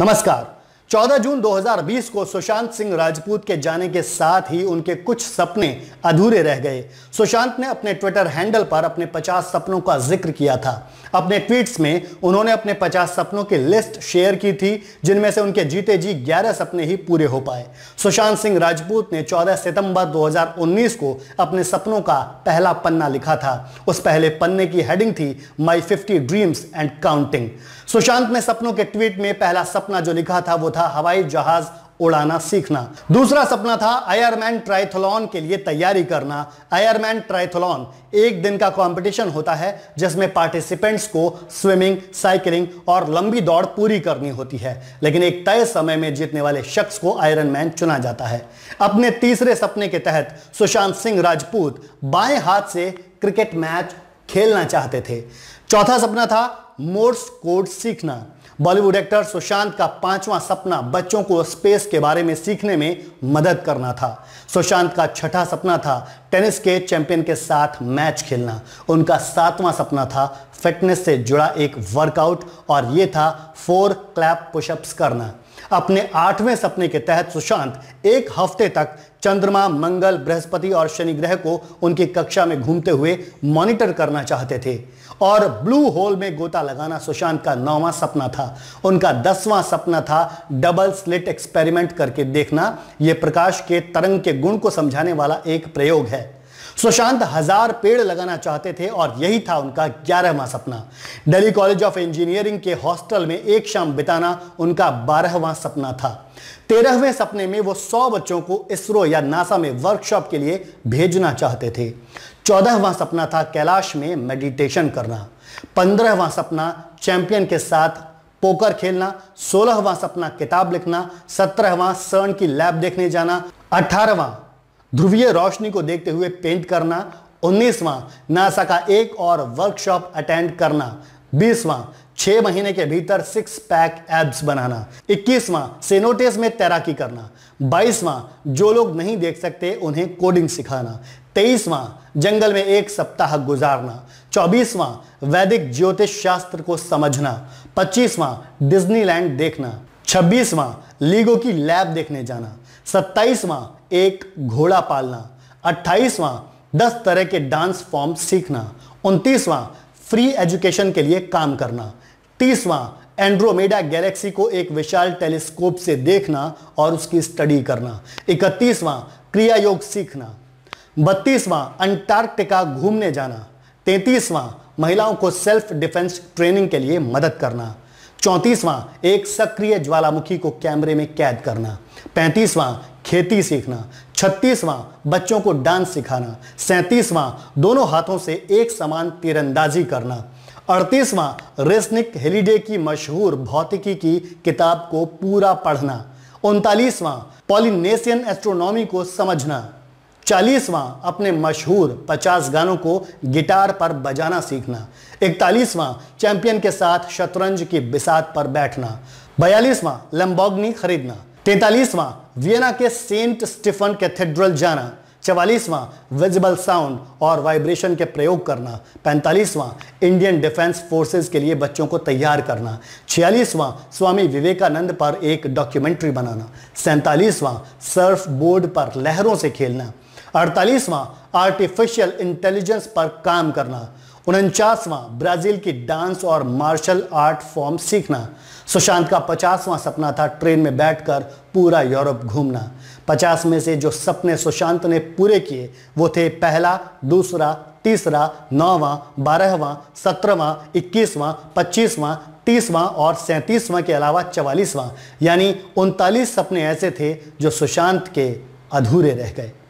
नमस्कार 14 जून 2020 को सुशांत सिंह राजपूत के जाने के साथ ही उनके कुछ सपने अधूरे रह गए सुशांत ने अपने ट्विटर हैंडल पर अपने 50 सपनों का जिक्र किया था अपने ट्वीट्स में उन्होंने अपने 50 सपनों की लिस्ट शेयर की थी जिनमें से उनके जीते जी 11 सपने ही पूरे हो पाए सुशांत सिंह राजपूत ने 14 सितंबर 2019 को अपने सपनों का पहला पन्ना लिखा था उस पहले पन्ने की हेडिंग थी my fifty dreams and counting Sushant ने सपनों के ट्वीट में पहला सपना जो लिखा था वो था था हवाई जहाज उड़ाना सीखना दूसरा सपना था आयरमैन ट्राइथलॉन के लिए तैयारी करना आयरमैन ट्राइथलॉन एक दिन का कंपटीशन होता है जिसमें पार्टिसिपेंट्स को स्विमिंग साइकिलिंग और लंबी दौड़ पूरी करनी होती है लेकिन एक तय समय में जीतने वाले शख्स को आयरन मैन चुना जाता है अपने तीसरे सपने के तहत सुशांत सिंह राजपूत बाएं हाथ से क्रिकेट मैच खेलना चाहते थे चौथा सपना था मोर्स कोड सीखना बॉलीवुड एक्टर सुशांत का पांचवा सपना बच्चों को स्पेस के बारे में सीखने में मदद करना था सुशांत का छठा सपना था टेनिस के चैंपियन के साथ मैच खेलना उनका सातवां सपना था फिटनेस से जुड़ा एक वर्कआउट और ये था फोर क्लैप पुशअप्स करना अपने आठवें सपने के तहत सुशांत एक हफ्ते तक चंद्रमा मंगल बृहस्पति और शनि ग्रह को उनकी कक्षा में घूमते हुए मॉनिटर करना चाहते थे और ब्लू होल में गोता लगाना सुशांत का नौवां सपना था उनका दसवां सपना था डबल स्लिट एक्सपेरिमेंट करके देखना यह प्रकाश के तरंग के गुण को समझाने वाला एक प्रयोग है सुशांत हजार पेड़ लगाना चाहते थे और यही था उनका ग्यारहवां सपना दिल्ली कॉलेज ऑफ इंजीनियरिंग के हॉस्टल में एक शाम बिताना उनका बारहवां सपना था तेरहवें सपने में वो सौ बच्चों को इसरो या नासा में वर्कशॉप के लिए भेजना चाहते थे चौदहवां सपना था कैलाश में मेडिटेशन करना पंद्रहवां सपना चैंपियन के साथ पोकर खेलना सोलहवां सपना किताब लिखना सत्रहवां सर्ण की लैब देखने जाना अठारहवां ध्रुवीय रोशनी को देखते हुए पेंट करना उन्नीसवां नासा का एक और वर्कशॉप अटेंड करना बीसवां छह महीने के भीतर सिक्स पैक एब्स बनाना इक्कीसवां सेनोटेस में तैराकी करना बाईसवां जो लोग नहीं देख सकते उन्हें कोडिंग सिखाना तेईसवां जंगल में एक सप्ताह गुजारना चौबीसवां वैदिक ज्योतिष शास्त्र को समझना पच्चीसवां डिज्नीलैंड देखना छब्बीसवां लीगो की लैब देखने जाना सत्ताईसवां एक घोड़ा पालना अट्ठाईसवां दस तरह के डांस फॉर्म सीखना उनतीसवां फ्री एजुकेशन के लिए काम करना तीसवां एंड्रोमेडा गैलेक्सी को एक विशाल टेलीस्कोप से देखना और उसकी स्टडी करना इकतीसवां क्रिया योग सीखना बत्तीसवां अंटार्कटिका घूमने जाना तैतीसवां महिलाओं को सेल्फ डिफेंस ट्रेनिंग के लिए मदद करना चौंतीसवां एक सक्रिय ज्वालामुखी को कैमरे में कैद करना पैंतीसवां खेती सीखना छत्तीसवां बच्चों को डांस सिखाना सैंतीसवां दोनों हाथों से एक समान तीरंदाजी करना अड़तीसवां रेस्निक हेलीडे की मशहूर भौतिकी की किताब को पूरा पढ़ना उनतालीसवां पॉलिनेशियन एस्ट्रोनॉमी को समझना चालीसवां अपने मशहूर 50 गानों को गिटार पर बजाना सीखना इकतालीसवां चैंपियन के साथ शतरंज की बिसात पर बैठना बयालीसवां लम्बॉगनी खरीदना तैतालीसवां वियना के सेंट स्टीफन कैथेड्रल जाना चवालीसवां विजिबल साउंड और वाइब्रेशन के प्रयोग करना पैंतालीसवां इंडियन डिफेंस फोर्सेस के लिए बच्चों को तैयार करना छियालीसवां स्वामी विवेकानंद पर एक डॉक्यूमेंट्री बनाना सैंतालीसवां सर्फ बोर्ड पर लहरों से खेलना अड़तालीसवां आर्टिफिशियल इंटेलिजेंस पर काम करना उनचासवां ब्राज़ील की डांस और मार्शल आर्ट फॉर्म सीखना सुशांत का पचासवां सपना था ट्रेन में बैठकर पूरा यूरोप घूमना पचास में से जो सपने सुशांत ने पूरे किए वो थे पहला दूसरा तीसरा नौवां बारहवां सत्रहवां इक्कीसवां पच्चीसवां तीसवां और सैंतीसवां के अलावा चवालीसवां यानी उनतालीस सपने ऐसे थे जो सुशांत के अधूरे रह गए